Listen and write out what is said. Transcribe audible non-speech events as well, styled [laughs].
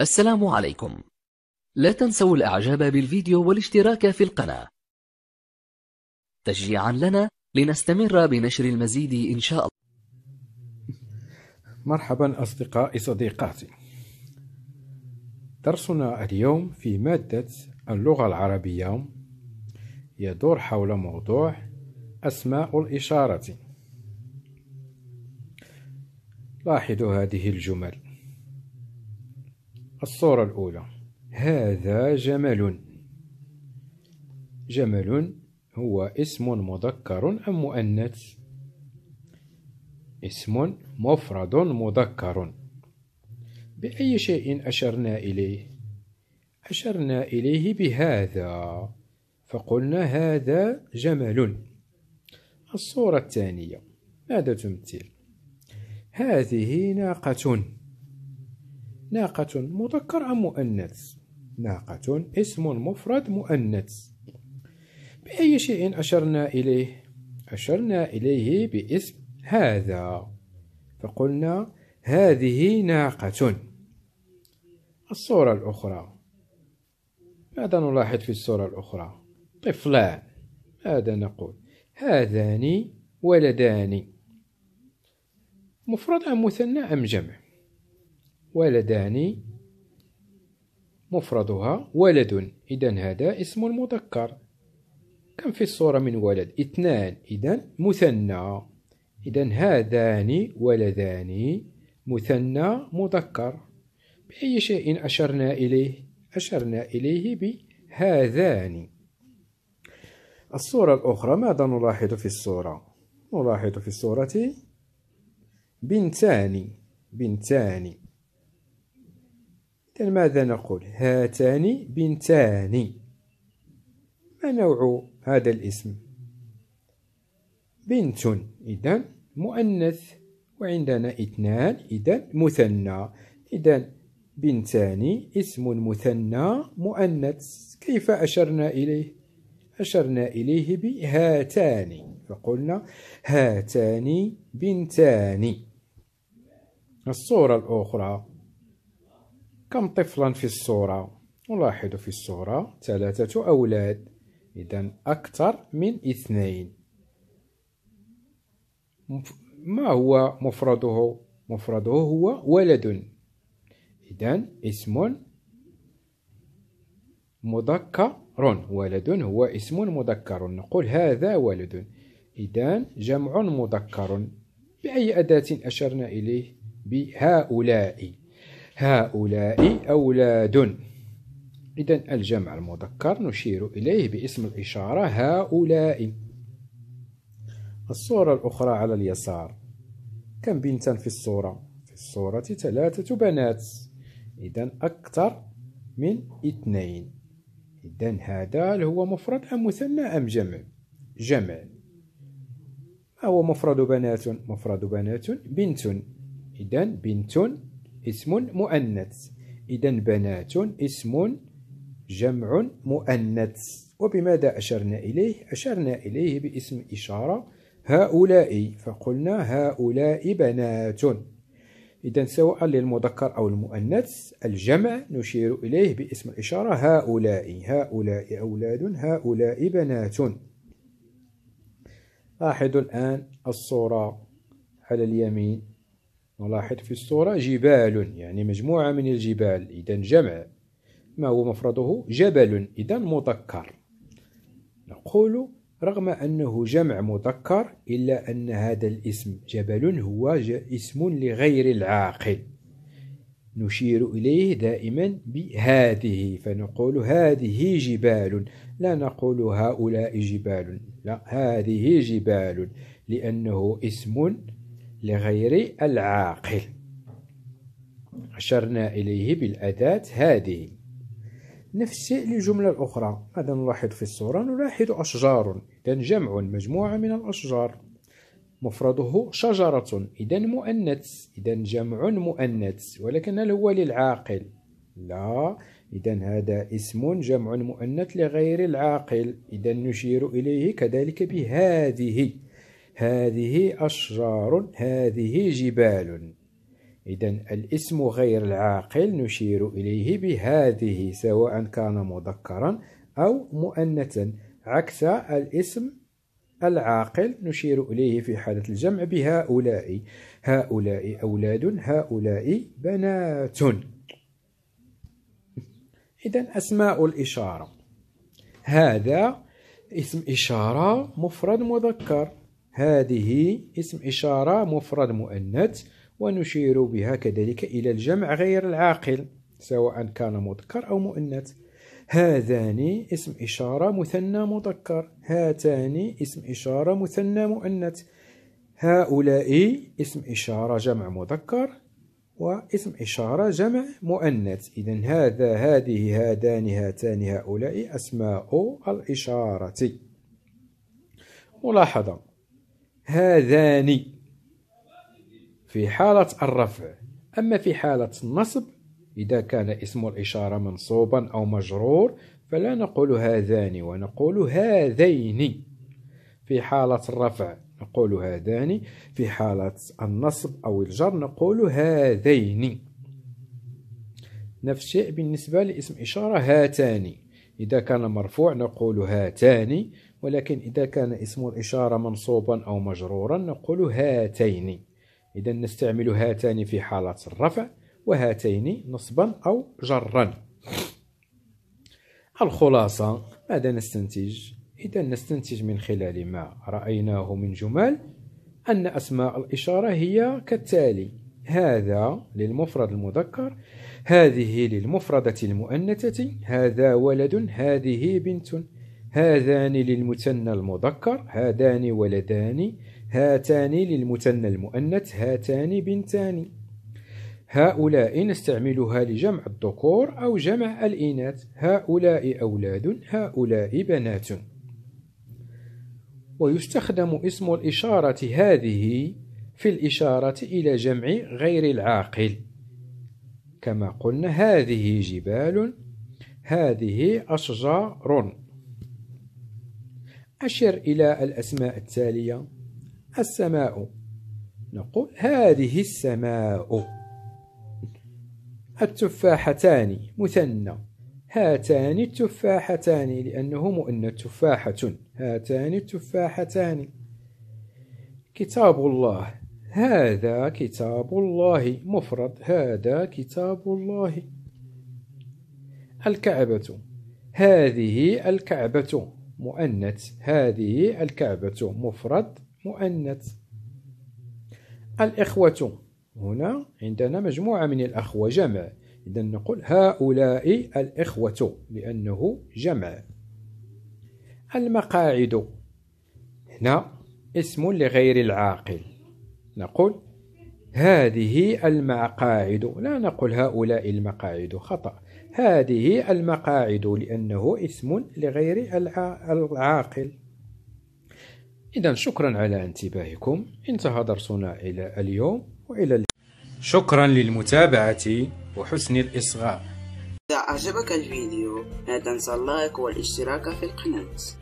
السلام عليكم لا تنسوا الإعجاب بالفيديو والاشتراك في القناة تشجيعا لنا لنستمر بنشر المزيد إن شاء الله مرحبا أصدقائي صديقاتي درسنا اليوم في مادة اللغة العربية يدور حول موضوع أسماء الإشارة لاحظوا هذه الجمل الصورة الأولى هذا جمل جمل هو اسم مذكر أم مؤنث اسم مفرد مذكر بأي شيء أشرنا إليه أشرنا إليه بهذا فقلنا هذا جمل الصورة الثانية ماذا تمثل هذه ناقة ناقة مذكر أم مؤنث ناقة اسم مفرد مؤنث بأي شيء أشرنا إليه أشرنا إليه باسم هذا فقلنا هذه ناقة الصورة الأخرى ماذا نلاحظ في الصورة الأخرى طفلان ماذا نقول هذان ولدان مفرد أم مثنى أم جمع ولدان مفردها ولد إذا هذا اسم المذكر كم في الصورة من ولد اثنان إذا مثنى إذا هذان ولدان مثنى مذكر بأي شيء أشرنا إليه أشرنا إليه بهذان الصورة الأخرى ماذا نلاحظ في الصورة نلاحظ في الصورة بنتان بنتان إذن يعني ماذا نقول هاتان بنتان ما نوع هذا الاسم بنت إذا مؤنث وعندنا اثنان إذا مثنى إذا بنتان اسم مثنى مؤنث كيف أشرنا إليه أشرنا إليه بهاتان فقلنا هاتان بنتان الصورة الأخرى كم طفلا في الصورة نلاحظ في الصورة ثلاثة أولاد إذا أكثر من اثنين ما هو مفرده مفرده هو ولد إذا اسم مذكر ولد هو اسم مذكر نقول هذا ولد إذا جمع مذكر بأي أداة أشرنا إليه بهؤلاء هؤلاء أولاد إذا الجمع المذكر نشير إليه باسم الإشارة هؤلاء الصورة الأخرى على اليسار كم بنتا في الصورة؟ في الصورة ثلاثة بنات إذا أكثر من اثنين إذا هذا هل هو مفرد أم مثنى أم جمع؟ جمع ما هو مفرد بنات؟ مفرد بنات بنت إذا بنت اسم مؤنث إذا بنات اسم جمع مؤنث وبماذا أشرنا إليه؟ أشرنا إليه باسم إشارة هؤلاء فقلنا هؤلاء بنات إذا سواء للمذكر أو المؤنث الجمع نشير إليه باسم الإشارة هؤلاء هؤلاء أولاد هؤلاء بنات لاحظوا الآن الصورة على اليمين نلاحظ في الصورة جبال يعني مجموعة من الجبال إذا جمع ما هو مفرده جبل إذا مذكر نقول رغم أنه جمع مذكر إلا أن هذا الاسم جبل هو اسم لغير العاقل نشير إليه دائما بهذه فنقول هذه جبال لا نقول هؤلاء جبال لا هذه جبال لأنه اسم لغير العاقل أشرنا إليه بالأداة هذه نفس الشيء للجملة الأخرى ماذا نلاحظ في الصورة نلاحظ أشجار إذا جمع مجموعة من الأشجار مفرده شجرة إذا مؤنث إذا جمع مؤنث ولكن هل هو للعاقل لا إذا هذا اسم جمع مؤنث لغير العاقل إذا نشير إليه كذلك بهذه هذه أشجار هذه جبال إذا الاسم غير العاقل نشير إليه بهذه سواء كان مذكرا أو مؤنثا عكس الاسم العاقل نشير إليه في حالة الجمع بهؤلاء هؤلاء أولاد هؤلاء بنات [laughs] إذا أسماء الإشارة هذا اسم إشارة مفرد مذكر هذه اسم إشارة مفرد مؤنث ونشير بها كذلك إلى الجمع غير العاقل سواء كان مذكر أو مؤنث هذان اسم إشارة مثنى مذكر هاتان اسم إشارة مثنى مؤنث هؤلاء اسم إشارة جمع مذكر واسم إشارة جمع مؤنث إذا هذا هذه هذان هاتان هؤلاء أسماء الإشارة ملاحظة هذان في حالة الرفع أما في حالة النصب إذا كان اسم الإشارة منصوبا أو مجرور فلا نقول هذان ونقول هذين في حالة الرفع نقول هذان في حالة النصب أو الجر نقول هذين نفس الشيء بالنسبة لاسم إشارة هاتان إذا كان مرفوع نقول هاتان ولكن إذا كان اسم الإشارة منصوبا أو مجرورا نقول هاتين إذا نستعمل هاتان في حالة الرفع وهاتين نصبا أو جرا الخلاصة ماذا نستنتج؟ إذا نستنتج من خلال ما رأيناه من جمل أن أسماء الإشارة هي كالتالي هذا للمفرد المذكر هذه للمفردة المؤنثة هذا ولد هذه بنت هذان للمثنى المذكر هذان ولدان هاتان للمثنى المؤنث هاتان بنتان هؤلاء نستعملها لجمع الذكور أو جمع الإناث هؤلاء أولاد هؤلاء بنات ويستخدم اسم الإشارة هذه في الإشارة إلى جمع غير العاقل كما قلنا هذه جبال هذه أشجار أشر إلى الأسماء التالية السماء نقول هذه السماء التفاحتان مثنى هاتان التفاحتان لأنه مؤنث تفاحة هاتان التفاحتان كتاب الله هذا كتاب الله مفرد هذا كتاب الله الكعبة هذه الكعبة مؤنث هذه الكعبة مفرد مؤنث الإخوة هنا عندنا مجموعة من الأخوة جمع إذا نقول هؤلاء الإخوة لأنه جمع المقاعد هنا اسم لغير العاقل نقول هذه المقاعد لا نقول هؤلاء المقاعد خطأ هذه المقاعد لأنه اسم لغير العاقل إذا شكرا على انتباهكم انتهى درسنا إلى اليوم وإلى اللقاء شكرا للمتابعة وحسن الإصغاء إذا أعجبك الفيديو لا تنسى اللايك والاشتراك في القناة